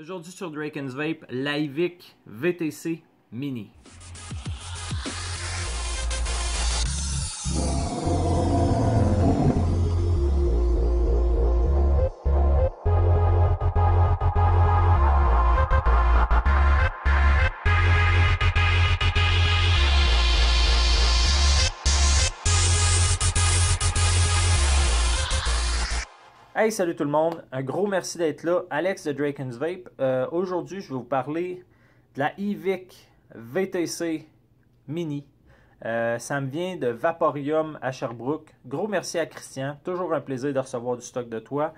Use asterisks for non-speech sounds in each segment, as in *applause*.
Aujourd'hui sur Draken's Vape, l'Ivic VTC Mini. salut tout le monde. Un gros merci d'être là. Alex de Draken's Vape. Euh, aujourd'hui, je vais vous parler de la Ivic VTC Mini. Euh, ça me vient de Vaporium à Sherbrooke. Gros merci à Christian. Toujours un plaisir de recevoir du stock de toi.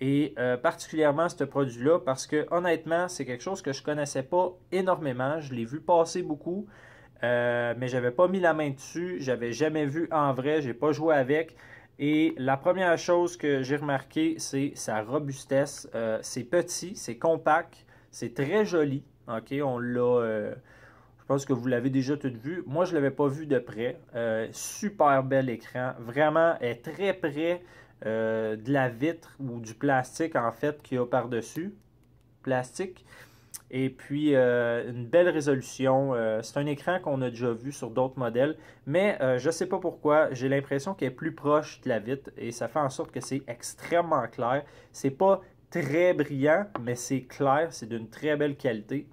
Et euh, particulièrement ce produit-là parce que honnêtement, c'est quelque chose que je connaissais pas énormément. Je l'ai vu passer beaucoup. mais j'avais pas mis la main dessus, j'avais jamais vu en vrai, j'ai pas joué avec. Et la première chose que j'ai remarqué, c'est sa robustesse. Euh, c'est petit, c'est compact, c'est très joli. OK, on l'a... Euh, je pense que vous l'avez déjà tout vu. Moi, je ne l'avais pas vu de près. Euh, super bel écran. Vraiment, est très près de la vitre ou du plastique, en fait, qu'il y a par-dessus. Plastique. Et puis, euh, une belle résolution. Euh, c'est un écran qu'on a déjà vu sur d'autres modèles, mais euh, je ne sais pas pourquoi, j'ai l'impression qu'elle est plus proche de la vitre et ça fait en sorte que c'est extrêmement clair. C'est pas très brillant, mais c'est clair, c'est d'une très belle qualité.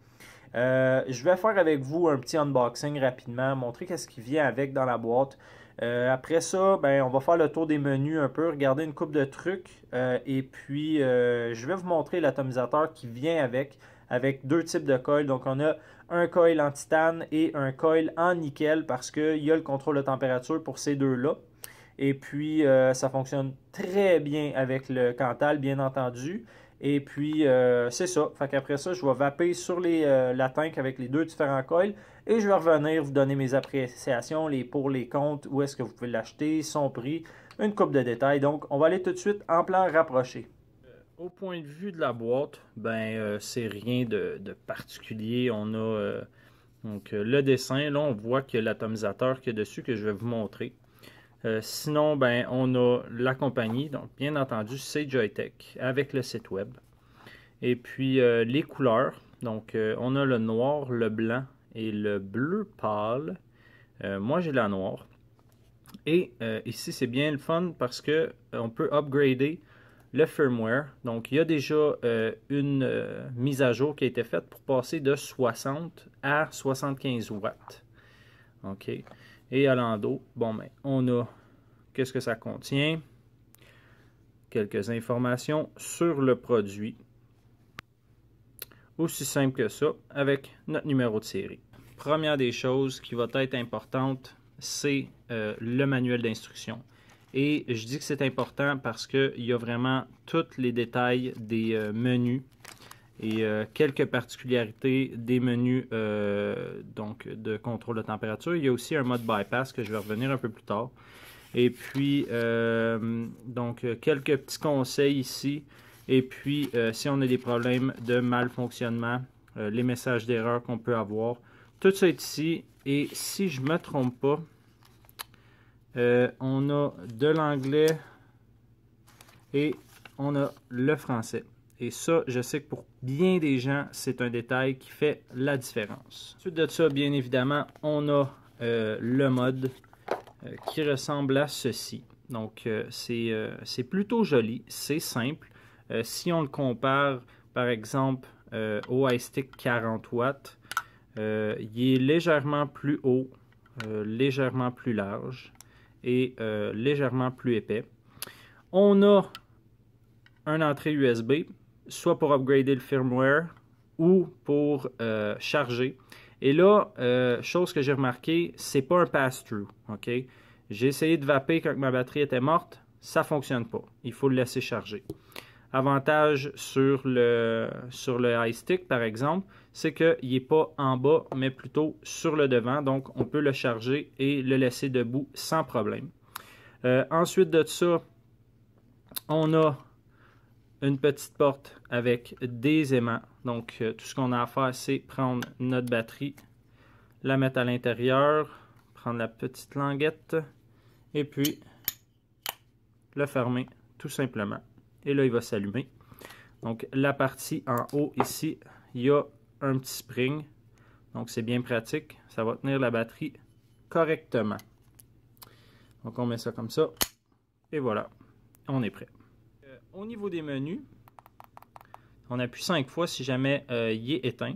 je vais faire avec vous un petit unboxing rapidement, montrer qu'est-ce qui vient avec dans la boîte. après ça, ben, on va faire le tour des menus un peu, regarder une coupe de trucs. et puis, je vais vous montrer l'atomisateur qui vient avec avec deux types de coils. Donc on a un coil en titane et un coil en nickel parce qu'il y a le contrôle de température pour ces deux-là. Et puis euh, ça fonctionne très bien avec le Cantal, bien entendu. Et puis, euh, c'est ça. Fait qu'après ça, je vais vaper sur les, euh, la tank avec les deux différents coils. Et je vais revenir vous donner mes appréciations, les pour, les comptes, où est-ce que vous pouvez l'acheter, son prix, une coupe de détails. Donc, on va aller tout de suite en plan rapproché. Au point de vue de la boîte, ben euh, c'est rien de, particulier. On a euh, donc euh, le dessin. Là, on voit que l'atomisateur qu'il y dessus que je vais vous montrer. sinon, ben, on a la compagnie, donc bien entendu, c'est Joytech avec le site web. Et puis les couleurs, donc on a le noir, le blanc et le bleu pâle. moi, j'ai la noire. Et ici, c'est bien le fun parce qu'on on peut upgrader le firmware. Donc, il y a déjà euh, une euh, mise à jour qui a été faite pour passer de 60 à 75 watts. OK. Et à l'ando, bon, ben, on a qu'est-ce que ça contient. Quelques informations sur le produit. Aussi simple que ça, avec notre numéro de série. Première des choses qui va être importante, c'est euh, le manuel d'instruction. Et je dis que c'est important parce qu'il y a vraiment tous les détails des euh, menus et euh, quelques particularités des menus euh, de contrôle de température. Il y a aussi un mode bypass que je vais revenir un peu plus tard. Et puis, donc, quelques petits conseils ici. Et puis, si on a des problèmes de malfonctionnement, les messages d'erreur qu'on peut avoir, tout ça est ici. Et si je ne me trompe pas, euh, on a de l'anglais et on a le français. Et ça, je sais que pour bien des gens, c'est un détail qui fait la différence. Ensuite de ça, bien évidemment, on a euh, le mode euh, qui ressemble à ceci. Donc, c'est plutôt joli, c'est simple. si on le compare, par exemple, au iStick 40 watts, il est légèrement plus haut, légèrement plus large et euh, légèrement plus épais. On a une entrée USB, soit pour upgrader le firmware ou pour euh, charger. Et là, euh, chose que j'ai remarqué, c'est pas un pass-through. J'ai essayé de vaper quand ma batterie était morte, ça ne fonctionne pas. Il faut le laisser charger. Avantage sur le, sur le par exemple, c'est qu'il n'est pas en bas, mais plutôt sur le devant. Donc, on peut le charger et le laisser debout sans problème. Euh, ensuite de ça, on a une petite porte avec des aimants. Donc, euh, tout ce qu'on a à faire, c'est prendre notre batterie, la mettre à l'intérieur, prendre la petite languette et puis le fermer tout simplement. Et là, il va s'allumer. Donc, la partie en haut ici, il y a petit spring. Donc c'est bien pratique, ça va tenir la batterie correctement. Donc on met ça comme ça, et voilà, on est prêt. Euh, au niveau des menus, on appuie cinq fois si jamais euh, il est éteint.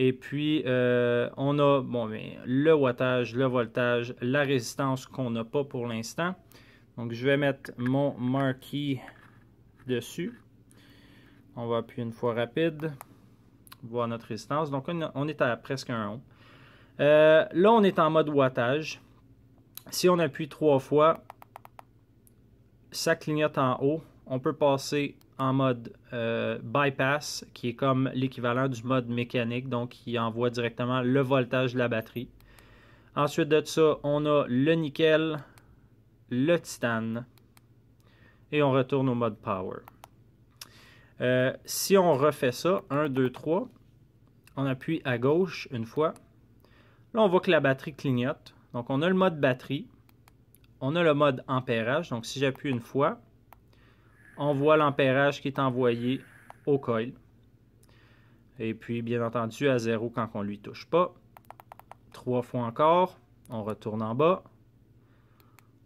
Et puis, euh, on a bon, mais ben, le wattage, le voltage, la résistance qu'on n'a pas pour l'instant. Donc, je vais mettre mon marquee dessus. On va appuyer une fois rapide voir notre résistance. Donc, on est à presque un ohm. Euh, là, on est en mode wattage. Si on appuie trois fois, ça clignote en haut. On peut passer en mode euh, bypass, qui est comme l'équivalent du mode mécanique, donc qui envoie directement le voltage de la batterie. Ensuite de ça, on a le nickel, le titane, et on retourne au mode power. Euh, si on refait ça, 1, 2, 3, on appuie à gauche une fois. Là, on voit que la batterie clignote. Donc, on a le mode batterie. On a le mode ampérage. Donc, si j'appuie une fois, on voit l'ampérage qui est envoyé au coil. Et puis, bien entendu, à zéro quand on ne lui touche pas. Trois fois encore, on retourne en bas.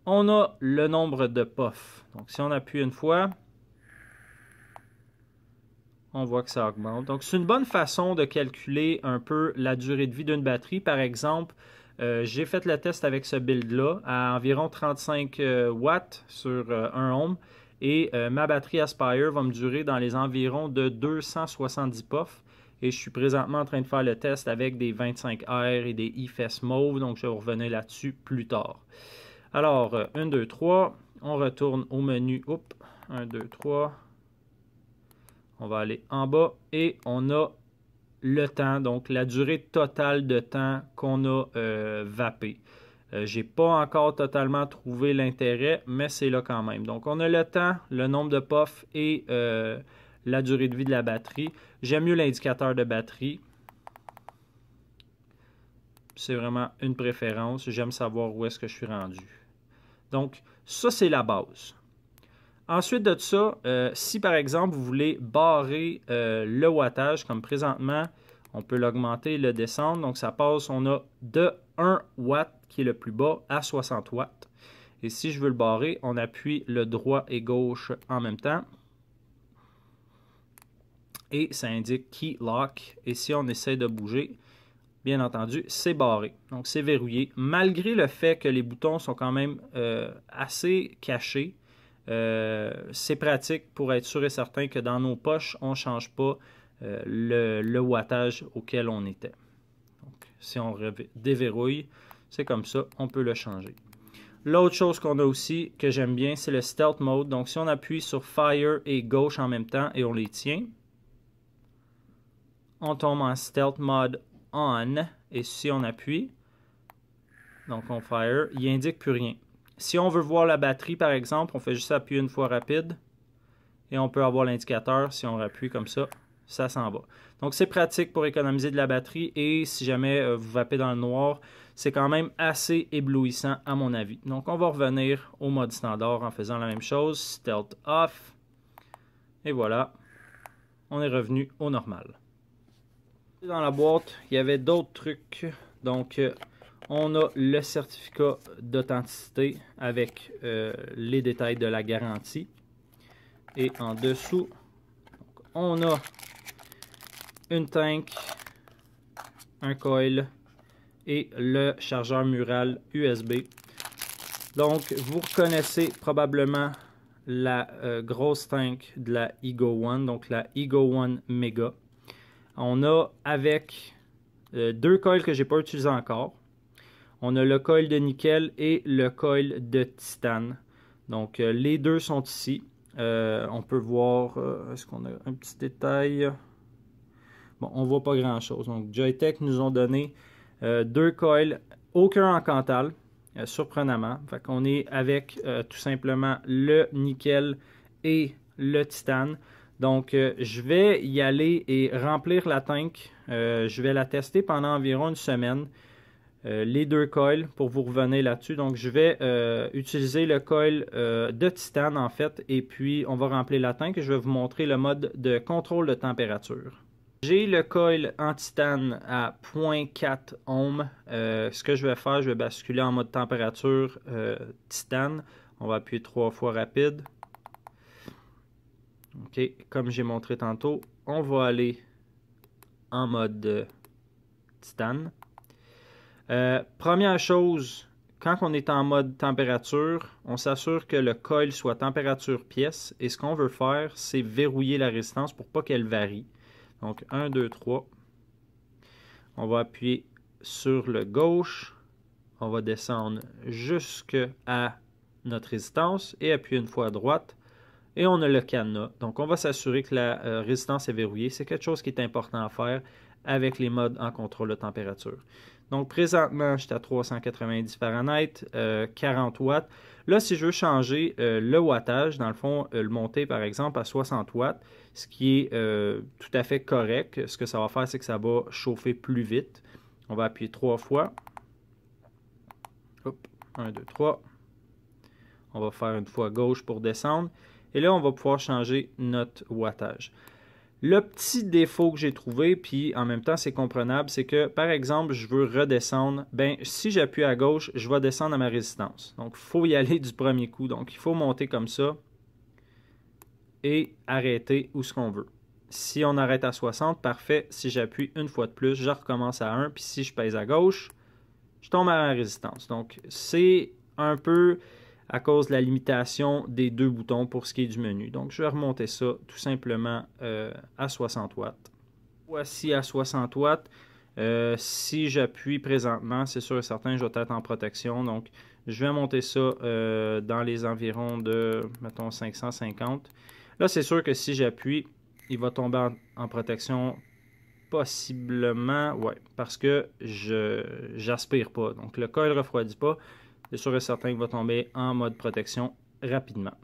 On a le nombre de puffs. Donc, si on appuie une fois, on voit que ça augmente. Donc, c'est une bonne façon de calculer un peu la durée de vie d'une batterie. Par exemple, euh, j'ai fait le test avec ce build-là à environ 35 euh, watts sur 1 euh, ohm et ma batterie Aspire va me durer dans les environs de 270 puffs. Et je suis présentement en train de faire le test avec des 25R et des IFS e mauve, donc je vais revenir là-dessus plus tard. Alors, 1, 2, 3, on retourne au menu. Oups, 1, 2, 3, on va aller en bas et on a le temps, donc la durée totale de temps qu'on a euh, vapé. Euh, j'ai pas encore totalement trouvé l'intérêt, mais c'est là quand même. Donc on a le temps, le nombre de puffs et euh, la durée de vie de la batterie. J'aime mieux l'indicateur de batterie. C'est vraiment une préférence. J'aime savoir où est-ce que je suis rendu. Donc ça c'est la base. Ensuite de ça, euh, si par exemple vous voulez barrer euh, le wattage comme présentement, on peut l'augmenter et le descendre. Donc ça passe, on a de 1 watt qui est le plus bas à 60 watts. Et si je veux le barrer, on appuie le droit et gauche en même temps. Et ça indique Key Lock. Et si on essaie de bouger, bien entendu, c'est barré. Donc c'est verrouillé. Malgré le fait que les boutons sont quand même euh, assez cachés, euh, c'est pratique pour être sûr et certain que dans nos poches, on ne change pas euh, le, wattage auquel on était. Donc, si on déverrouille, c'est comme ça, on peut le changer. L'autre chose qu'on a aussi, que j'aime bien, c'est le Stealth Mode. Donc, si on appuie sur Fire et Gauche en même temps et on les tient, on tombe en Stealth Mode On. Et si on appuie, donc on Fire, il indique plus rien. Si on veut voir la batterie, par exemple, on fait juste appuyer une fois rapide. Et on peut avoir l'indicateur si on appuie comme ça ça s'en va. Donc c'est pratique pour économiser de la batterie et si jamais euh, vous vapez dans le noir, c'est quand même assez éblouissant à mon avis. Donc on va revenir au mode standard en faisant la même chose, stealth off. Et voilà, on est revenu au normal. Dans la boîte, il y avait d'autres trucs. Donc euh, on a le certificat d'authenticité avec euh, les détails de la garantie. Et en dessous, on a une tank, un coil et le chargeur mural USB. Donc, vous reconnaissez probablement la euh, grosse tank de la Ego One, donc la Ego One Mega. On a avec euh, deux coils que n'ai pas utilisés encore. On a le coil de nickel et le coil de titane. Donc euh, les deux sont ici. Euh, on peut voir, euh, est-ce qu'on a un petit détail? Bon, on voit pas grand-chose. Donc Joytech nous ont donné deux coils, aucun en cantal, surprenamment. Fait qu'on est avec tout simplement le nickel et le titane. Donc, je vais y aller et remplir la tank. je vais la tester pendant environ une semaine. Euh, les deux coils pour vous revenir là-dessus. Donc, je vais euh, utiliser le coil euh, de titane en fait, et puis on va remplir la tank et je vais vous montrer le mode de contrôle de température. J'ai le coil en titane à 0.4 ohm. ce que je vais faire, je vais basculer en mode température titane. On va appuyer trois fois rapide. OK, comme j'ai montré tantôt, on va aller en mode titane. Euh, première chose, quand on est en mode température, on s'assure que le coil soit température pièce. Et ce qu'on veut faire, c'est verrouiller la résistance pour pas qu'elle varie. Donc 1, 2, 3. On va appuyer sur le gauche. On va descendre jusque à notre résistance et appuyer une fois à droite. Et on a le cadenas. Donc on va s'assurer que la euh, résistance est verrouillée. C'est quelque chose qui est important à faire avec les modes en contrôle de température. Donc présentement, je suis à 390 Fahrenheit, 40 euh, watts. Là, si je veux changer euh, le wattage, dans le fond, euh, le monter par exemple à 60 watts, ce qui est tout à fait correct, ce que ça va faire, c'est que ça va chauffer plus vite. On va appuyer trois fois. Hop, 1, 2, 3. On va faire une fois gauche pour descendre. Et là, on va pouvoir changer notre wattage. Le petit défaut que j'ai trouvé, puis en même temps c'est comprenable, c'est que par exemple je veux redescendre, ben si j'appuie à gauche, je vais descendre à ma résistance. Donc il faut y *laughs* aller du premier coup, donc il faut monter comme ça et arrêter où ce qu'on veut. Si on arrête à 60, parfait. Si j'appuie une fois de plus, je recommence à 1, puis si je pèse à gauche, je tombe à la résistance. Donc c'est un peu à cause de la limitation des deux boutons pour ce qui est du menu. Donc je vais remonter ça tout simplement euh, à 60 watts. Voici à 60 watts. Euh, si j'appuie présentement, c'est sûr et certain, je vais être en protection. Donc je vais monter ça euh, dans les environs de, mettons, 550. Là, c'est sûr que si j'appuie, il va tomber en, protection possiblement, ouais, parce que je j'aspire pas. Donc le coil refroidit pas. Il sûr et certain qu'il va tomber en mode protection rapidement.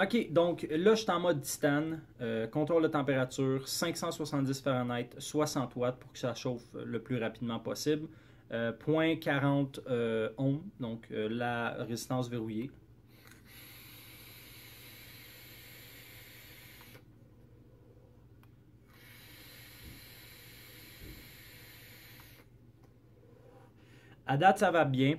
OK, donc là, je suis en mode titane, euh, contrôle de température, 570 Fahrenheit, 60 watts pour que ça chauffe le plus rapidement possible. Euh, point 40 euh, donc la résistance verrouillée. À date, ça va bien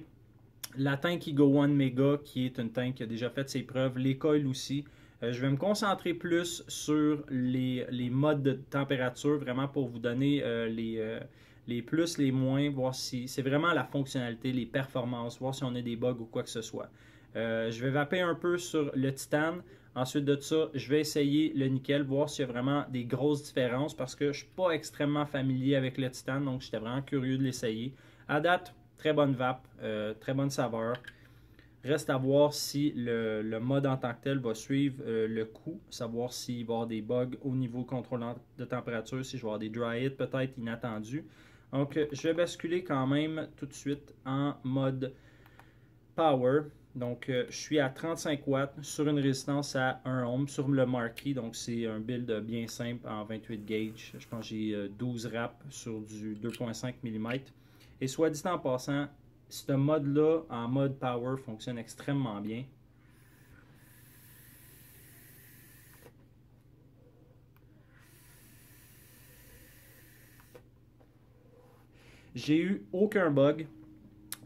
la tank Ego One Mega, qui est une tank qui a déjà fait ses preuves, l'école aussi. Euh, je vais me concentrer plus sur les, modes de température, vraiment pour vous donner euh, les, euh, les, plus, les moins, voir si c'est vraiment la fonctionnalité, les performances, voir si on a des bugs ou quoi que ce soit. je vais vaper un peu sur le titane. Ensuite de ça, je vais essayer le nickel, voir s'il y a vraiment des grosses différences parce que je ne suis pas extrêmement familier avec le titane, donc j'étais vraiment curieux de l'essayer. À date, Très bonne vape, euh, très bonne saveur. Reste à voir si le, mode en tant que tel va suivre euh, le coup. savoir s'il va y avoir des bugs au niveau contrôle de température, si je vais avoir des dry hits peut-être inattendus. Donc, euh, je vais basculer quand même tout de suite en mode power. Donc, je suis à 35 watts sur une résistance à 1 ohm sur le Marquis. Donc, c'est un build bien simple en 28 gauge. Je pense que j'ai 12 wraps sur du 2.5 mm. Et soit dit en passant, ce mode-là, en mode power, fonctionne extrêmement bien. J'ai eu aucun bug.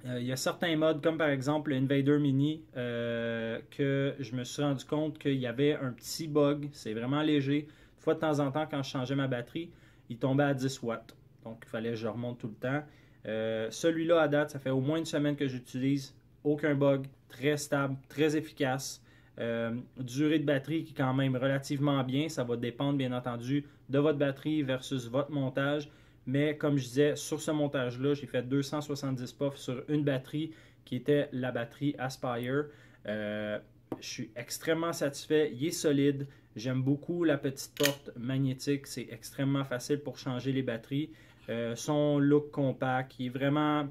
Euh, il y a certains modes, comme par exemple le Invader Mini, euh, que je me suis rendu compte qu'il y avait un petit bug. C'est vraiment léger. Une fois de temps en temps, quand je changeais ma batterie, il tombait à 10 watts. Donc, il fallait que je remonte tout le temps. Euh, celui-là, à date, ça fait au moins une semaine que j'utilise. Aucun bug, très stable, très efficace. Euh, durée de batterie qui est quand même relativement bien. Ça va dépendre, bien entendu, de votre batterie versus votre montage. Mais comme je disais, sur ce montage-là, j'ai fait 270 puffs sur une batterie qui était la batterie Aspire. Euh, je suis extrêmement satisfait. Il est solide. J'aime beaucoup la petite porte magnétique. C'est extrêmement facile pour changer les batteries. Euh, son look compact, il est vraiment.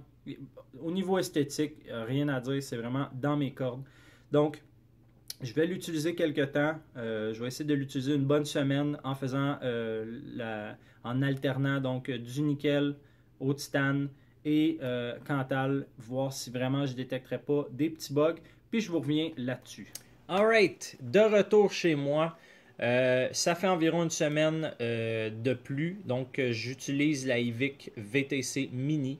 Au niveau esthétique, euh, rien à dire, c'est vraiment dans mes cordes. Donc, je vais l'utiliser quelques temps. Euh, je vais essayer de l'utiliser une bonne semaine en faisant en alternant donc du nickel au titane et euh, Cantal, voir si vraiment je ne détecterai pas des petits bugs. Puis je vous reviens là-dessus. Alright, de retour chez moi. Euh, ça fait environ une semaine euh, de plus, donc euh, j'utilise la IVIC VTC Mini.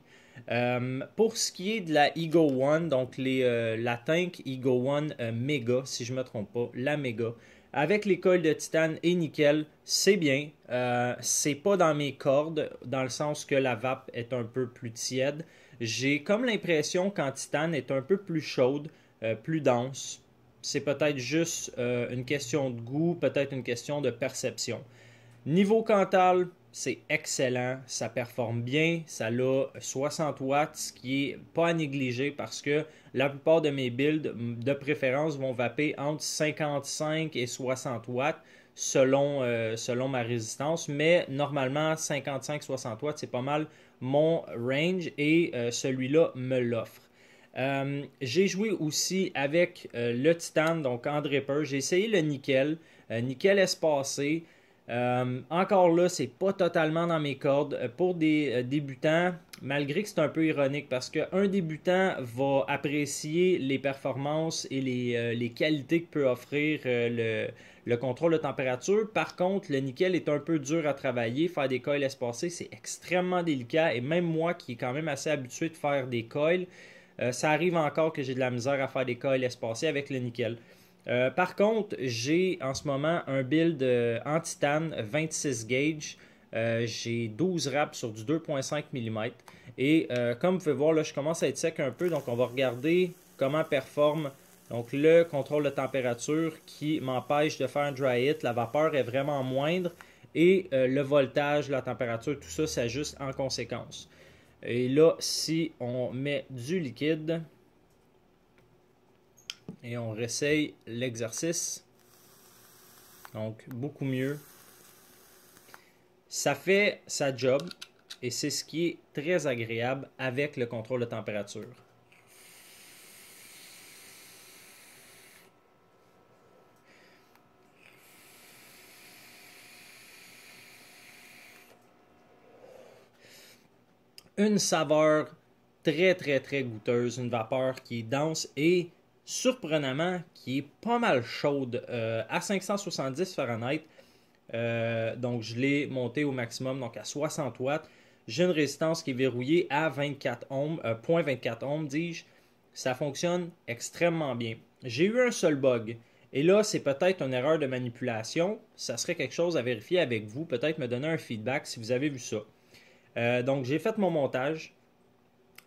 pour ce qui est de la Ego One, donc les, la tank Ego One Mega, si je ne me trompe pas, la Mega, avec les cols de titane et nickel, c'est bien. c'est pas dans mes cordes, dans le sens que la vape est un peu plus tiède. J'ai comme l'impression qu'en titane est un peu plus chaude, plus dense, c'est peut-être juste euh, une question de goût, peut-être une question de perception. Niveau quantal, c'est excellent, ça performe bien, ça a 60 watts, ce qui est pas à négliger parce que la plupart de mes builds mm, de préférence vont vaper entre 55 et 60 watts selon, euh, selon ma résistance, mais normalement 55-60 watts, c'est pas mal mon range et euh, celui-là me l'offre. Euh, j'ai joué aussi avec euh, le titane, donc André Peur. J'ai essayé le nickel. Euh, nickel espacé. encore là, c'est pas totalement dans mes cordes. Pour des débutants, malgré que c'est un peu ironique, parce qu'un débutant va apprécier les performances et les, qualités que peut offrir le, le, contrôle de température. Par contre, le nickel est un peu dur à travailler. Faire des coils espacés, c'est extrêmement délicat. Et même moi, qui est quand même assez habitué de faire des coils, euh, ça arrive encore que j'ai de la misère à faire des laisser passer avec le nickel. Euh, par contre, j'ai en ce moment un build en titane 26 gauge. Euh, j'ai 12 wraps sur du 2.5 mm. Et comme vous pouvez voir, là, je commence à être sec un peu. Donc, on va regarder comment performe le contrôle de température qui m'empêche de faire un dry hit. La vapeur est vraiment moindre et le voltage, la température, tout ça s'ajuste en conséquence. Et là, si on met du liquide et on réessaye l'exercice, donc beaucoup mieux, ça fait sa job et c'est ce qui est très agréable avec le contrôle de température. une saveur très, très, très goûteuse, une vapeur qui est dense et surprenamment qui est pas mal chaude euh, à 570 Fahrenheit. Euh, donc, je l'ai monté au maximum, donc à 60 watts. J'ai une résistance qui est verrouillée à 24 ohms, 0.24 euh, ohms, dis-je. Ça fonctionne extrêmement bien. J'ai eu un seul bug. Et là, c'est peut-être une erreur de manipulation. Ça serait quelque chose à vérifier avec vous. Peut-être me donner un feedback si vous avez vu ça. Euh, donc, j'ai fait mon montage.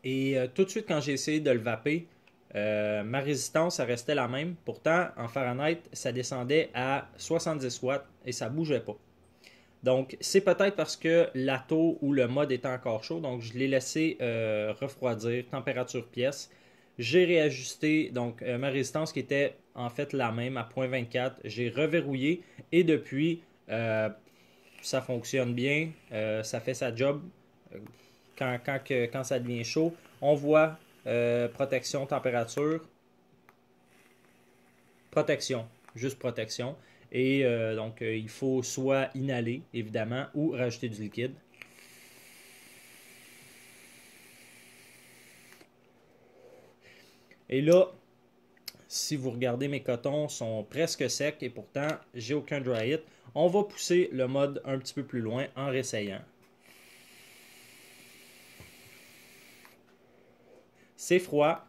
Et euh, tout de suite, quand j'ai essayé de le vaper, euh, ma résistance, restait la même. Pourtant, en Fahrenheit, ça descendait à 70 watts et ça bougeait pas. Donc, c'est peut-être parce que l'atto ou le mode était encore chaud. Donc, je l'ai laissé refroidir, température pièce. J'ai réajusté donc ma résistance qui était en fait la même à 0.24. J'ai reverrouillé et depuis, ça fonctionne bien, euh, ça fait sa job. Quand, ça devient chaud, on voit euh, protection, température, protection, juste protection. Et euh, donc, il faut soit inhaler, évidemment, ou rajouter du liquide. Et là, si vous regardez, mes cotons sont presque secs et pourtant, j'ai aucun dry hit. On va pousser le mode un petit peu plus loin en réessayant. C'est froid.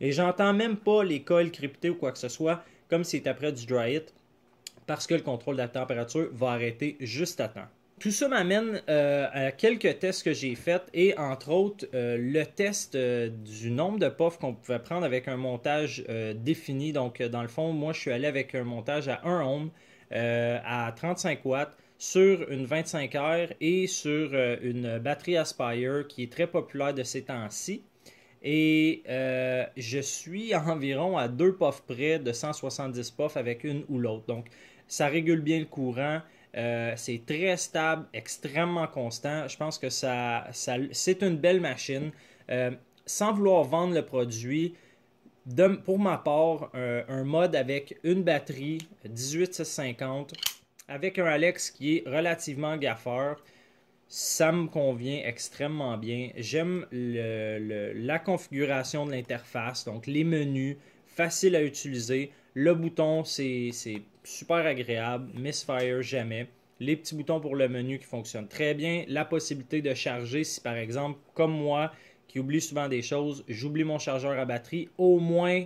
Et j'entends même pas les cols cryptés ou quoi que ce soit, comme si c'était après du dry hit, parce que le contrôle de la température va arrêter juste à temps. Tout ça m'amène euh, à quelques tests que j'ai faits et entre autres euh, le test euh, du nombre de puffs qu'on pouvait prendre avec un montage défini. Donc dans le fond, moi je suis allé avec un montage à 1 ohm à 35 watts sur une 25 heures et sur une batterie Aspire qui est très populaire de ces temps-ci. Et je suis *laughs* environ à deux puffs près de 170 puffs avec une ou l'autre. Donc, ça régule bien le courant. Euh, c'est très stable, extrêmement constant. Je pense que ça, ça c'est une belle machine. Euh, sans vouloir vendre le produit, pour ma part, euh, un, mode avec une batterie 18650, avec un Alex qui est relativement gaffeur, ça me convient extrêmement bien. J'aime la configuration de l'interface, donc les menus, facile à utiliser. Le bouton, c'est super agréable, misfire jamais. Les petits boutons pour le menu qui fonctionnent très bien. La possibilité de charger si par exemple, comme moi, qui oublie souvent des choses, j'oublie mon chargeur à batterie, au moins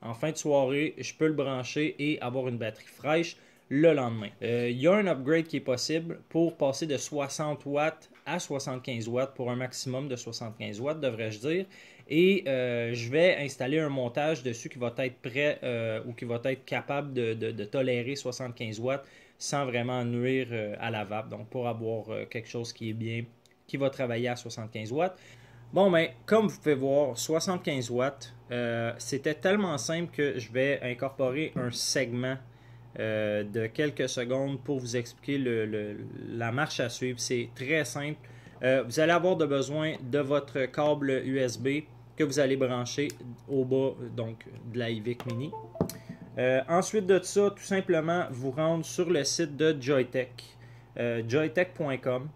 en fin de soirée, je peux le brancher et avoir une batterie fraîche le lendemain. Il euh, y a un upgrade qui est possible pour passer de 60 watts à 75 watts pour un maximum de 75 watts, devrais-je dire et euh, je vais installer un montage dessus qui va être prêt euh, ou qui va être capable de, tolérer 75 watts sans vraiment nuire euh, à la vape. Donc pour avoir quelque chose qui est bien, qui va travailler à 75 watts. Bon, ben, comme vous pouvez voir, 75 watts, c'était tellement simple que je vais incorporer un segment de quelques secondes pour vous expliquer la marche à suivre. C'est très simple. vous allez avoir de besoin de votre câble USB que vous allez brancher au bas donc, de la IVIC Mini. Euh, ensuite de ça, tout simplement vous rendre sur le site de Joytech, euh, joytech.com.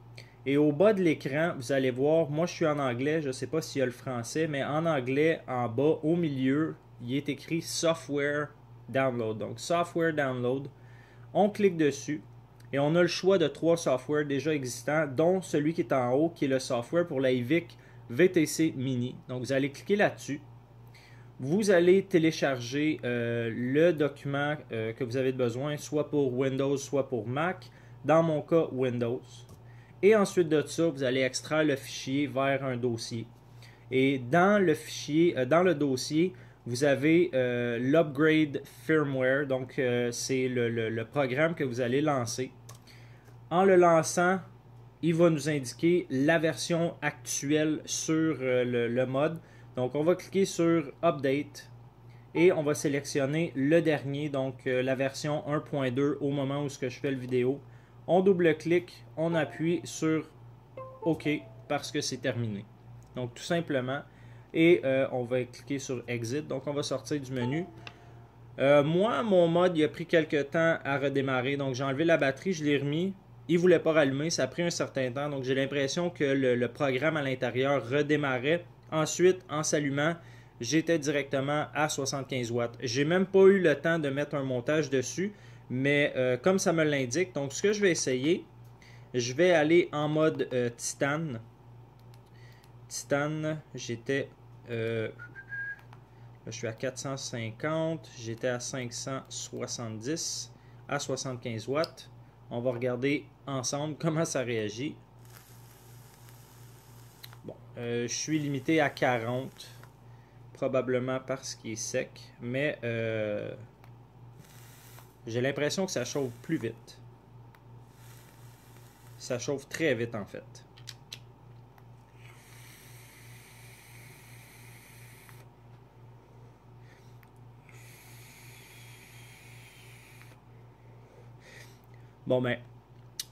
Et au bas de l'écran, vous allez voir, moi je suis en anglais, je ne sais pas s'il y a le français, mais en anglais, en bas, au milieu, il est écrit Software Download. Donc Software Download. On clique dessus et on a le choix de trois softwares déjà existants, dont celui qui est en haut, qui est le software pour la IVIC VTC Mini. Donc, vous allez cliquer là-dessus. Vous allez télécharger euh, le document euh, que vous avez besoin, soit pour Windows, soit pour Mac. Dans mon cas, Windows. Et ensuite de ça, vous allez extraire le fichier vers un dossier. Et dans le fichier, euh, dans le dossier, vous avez l'upgrade firmware. Donc, c'est le programme que vous allez lancer. En le lançant, il va nous indiquer la version actuelle sur euh, le, mode. Donc, on va cliquer sur Update et on va sélectionner le dernier, donc euh, la version 1.2 au moment où ce que je fais le vidéo. On double-clique, on appuie sur OK parce que c'est terminé. Donc, tout simplement. Et euh, on va cliquer sur Exit. Donc, on va sortir du menu. moi, mon mode, il a pris quelques temps à redémarrer. Donc, j'ai enlevé la batterie, je l'ai remis. Il ne voulait pas rallumer, ça a pris un certain temps, donc j'ai l'impression que le, programme à l'intérieur redémarrait. Ensuite, en s'allumant, j'étais directement à 75 watts. J'ai même pas eu le temps de mettre un montage dessus, mais euh, comme ça me l'indique, donc ce que je vais essayer, je vais aller en mode euh, titane. Titane, j'étais... Euh, je suis à 450, j'étais à 570, à 75 watts. On va regarder ensemble comment ça réagit. Bon, euh, je suis limité à 40, probablement parce qu'il est sec, mais euh, j'ai l'impression que ça chauffe plus vite. Ça chauffe très vite en fait. Bon, ben,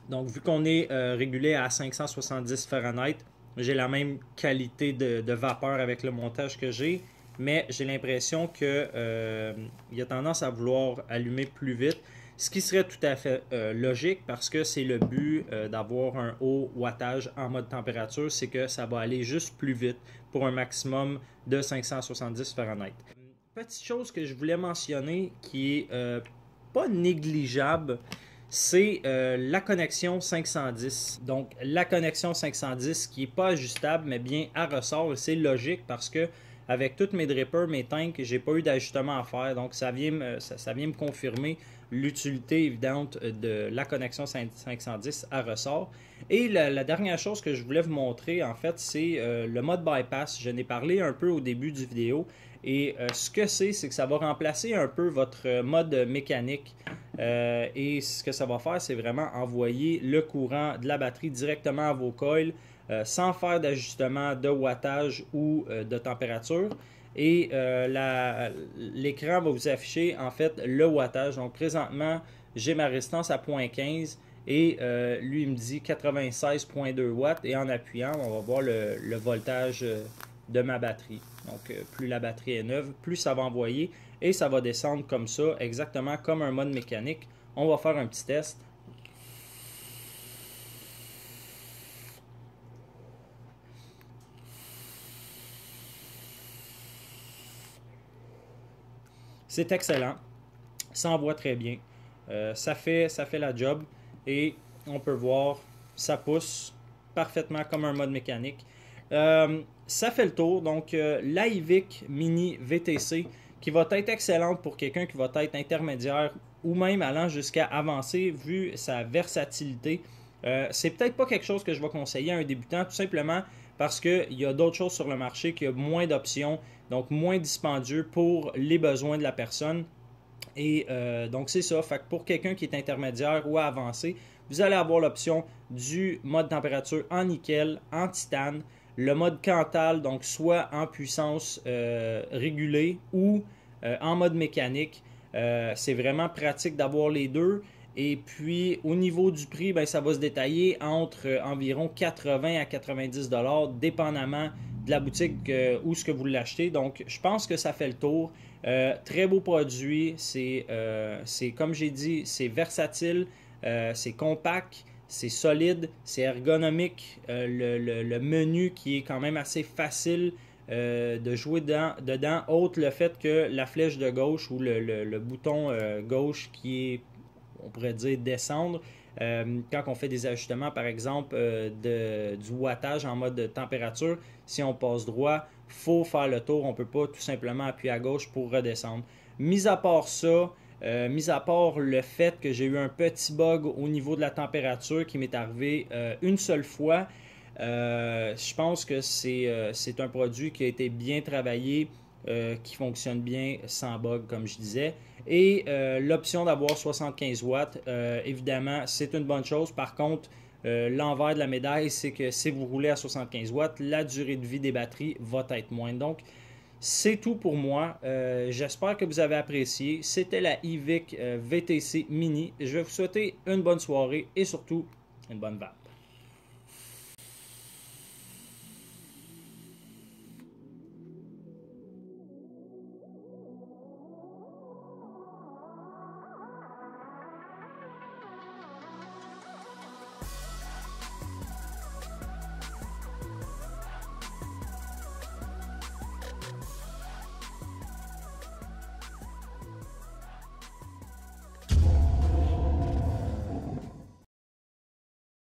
donc vu qu'on est euh, régulé à 570 Fahrenheit, j'ai la même qualité de, vapeur avec le montage que j'ai, mais j'ai l'impression que euh, il a tendance à vouloir allumer plus vite, ce qui serait tout à fait euh, logique parce que c'est le but euh, d'avoir un haut wattage en mode température, c'est que ça va aller juste plus vite pour un maximum de 570 Fahrenheit. Petite chose que je voulais mentionner qui est pas négligeable, c'est euh, la connexion 510. Donc la connexion 510 qui n'est pas ajustable mais bien à ressort. C'est logique parce que avec toutes mes drippers, mes tanks, j'ai pas eu d'ajustement à faire. Donc ça ça vient me confirmer l'utilité évidente euh, de la connexion 510 à ressort. Et la, dernière chose que je voulais vous montrer, en fait, c'est euh, le mode bypass. Je n'ai parlé un peu au début du vidéo. Et euh, ce que c'est, c'est que ça va remplacer un peu votre mode mécanique. et ce que ça va faire, c'est vraiment envoyer le courant de la batterie directement à vos coils sans faire d'ajustement de wattage ou de température et euh, l'écran va vous afficher en fait le wattage. Donc présentement, j'ai ma résistance à 0.15 et euh, lui il me dit 96.2 watts et en appuyant, on va voir le, voltage euh, de ma batterie. Donc plus la batterie est neuve, plus ça va envoyer et ça va descendre comme ça, exactement comme un mode mécanique. On va faire un petit test C'est excellent. Ça envoie très bien. Euh, ça, fait, ça fait la job. Et on peut voir, ça pousse parfaitement comme un mode mécanique. Euh, ça fait le tour. Donc, euh, la l'Ivic Mini VTC qui va être excellente pour quelqu'un qui va être intermédiaire ou même allant jusqu'à avancer vu sa versatilité. c'est peut-être pas quelque chose que je vais conseiller à un débutant, tout simplement parce qu'il y a d'autres choses sur le marché qui a moins d'options, donc moins dispendieux pour les besoins de la personne. Et euh, donc c'est ça, pour quelqu'un qui est intermédiaire ou avancé, vous allez avoir l'option du mode température en nickel, en titane, le mode Cantal, donc soit en puissance euh, régulée ou euh, en mode mécanique. c'est vraiment pratique d'avoir les deux. Et puis, au niveau du prix, ben, ça va se détailler entre euh, environ 80 à 90 dollars, dépendamment de la boutique euh, où ce que vous l'achetez. Donc, je pense que ça fait le tour. Euh, très beau produit. C'est, comme j'ai dit, c'est versatile, c'est compact, c'est solide, c'est ergonomique. Le, menu qui est quand même assez facile de jouer dedans, dedans, autre le fait que la flèche de gauche ou le, bouton gauche qui est on pourrait dire, descendre. Euh, quand on fait des ajustements, par exemple, euh, de, du wattage en mode de température, si on passe droit, faut faire le tour. On ne peut pas tout simplement appuyer à gauche pour redescendre. Mis à part ça, euh, mis à part le fait que j'ai eu un petit bug au niveau de la température qui m'est arrivé une seule fois, je pense que c'est un produit qui a été bien travaillé euh, qui fonctionne bien sans bug, comme je disais. Et euh, l'option d'avoir 75 watts, euh, évidemment, c'est une bonne chose. Par contre, l'envers de la médaille, c'est que si vous roulez à 75 watts, la durée de vie des batteries va être moindre. Donc, c'est tout pour moi. J'espère que vous avez apprécié. C'était la IVIC VTC Mini. Je vais vous souhaiter une bonne soirée et surtout une bonne vague.